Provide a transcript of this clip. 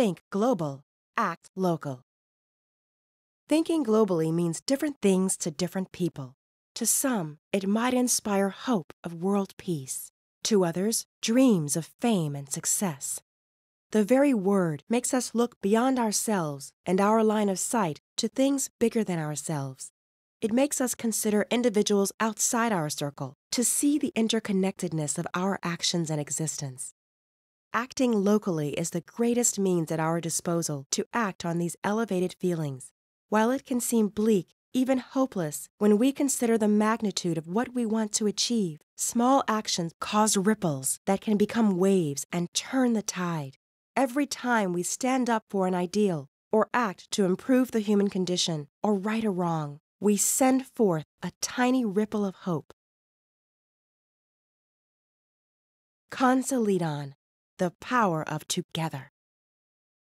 Think global, act local. Thinking globally means different things to different people. To some, it might inspire hope of world peace. To others, dreams of fame and success. The very word makes us look beyond ourselves and our line of sight to things bigger than ourselves. It makes us consider individuals outside our circle to see the interconnectedness of our actions and existence. Acting locally is the greatest means at our disposal to act on these elevated feelings. While it can seem bleak, even hopeless, when we consider the magnitude of what we want to achieve, small actions cause ripples that can become waves and turn the tide. Every time we stand up for an ideal or act to improve the human condition or right a wrong, we send forth a tiny ripple of hope. Consolidon the power of together.